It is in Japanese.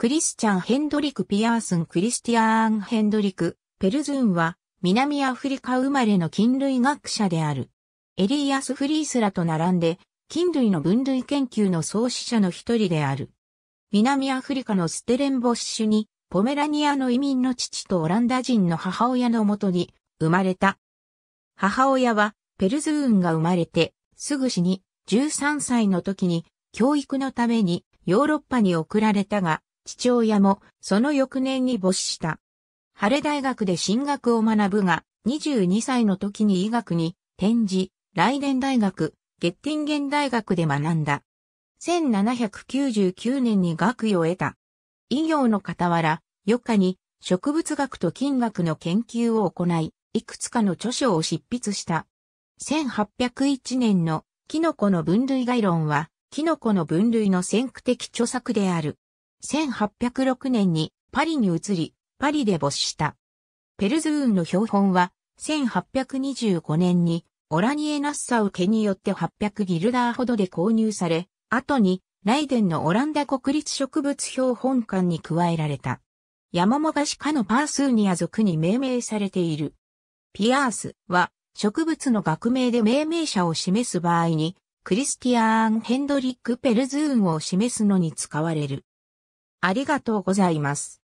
クリスチャン・ヘンドリク・ピアースン・クリスティアーン・ヘンドリク・ペルズーンは、南アフリカ生まれの菌類学者である。エリアス・フリースらと並んで、菌類の分類研究の創始者の一人である。南アフリカのステレンボッシュに、ポメラニアの移民の父とオランダ人の母親のもとに生まれた。母親はペルズーンが生まれてすぐ死に13歳の時に教育のためにヨーロッパに送られたが父親もその翌年に没した。晴れ大学で進学を学ぶが、22歳の時に医学に転じ、来年大学、ゲッティンゲン大学で学んだ。1799年に学位を得た。医業の傍ら、余暇に植物学と金学の研究を行い、いくつかの著書を執筆した。1801年のキノコの分類概論は、キノコの分類の先駆的著作である。1806年にパリに移り、パリで没した。ペルズーンの標本は、1825年にオラニエ・ナッサウ家によって800ギルダーほどで購入され、後にライデンのオランダ国立植物標本館に加えられた。ヤモモガシ科のパースーニア族に命名されている。ピアースは植物の学名で命名者を示す場合に、クリスティアーン・ヘンドリック・ペルズーンを示すのに使われる。ありがとうございます。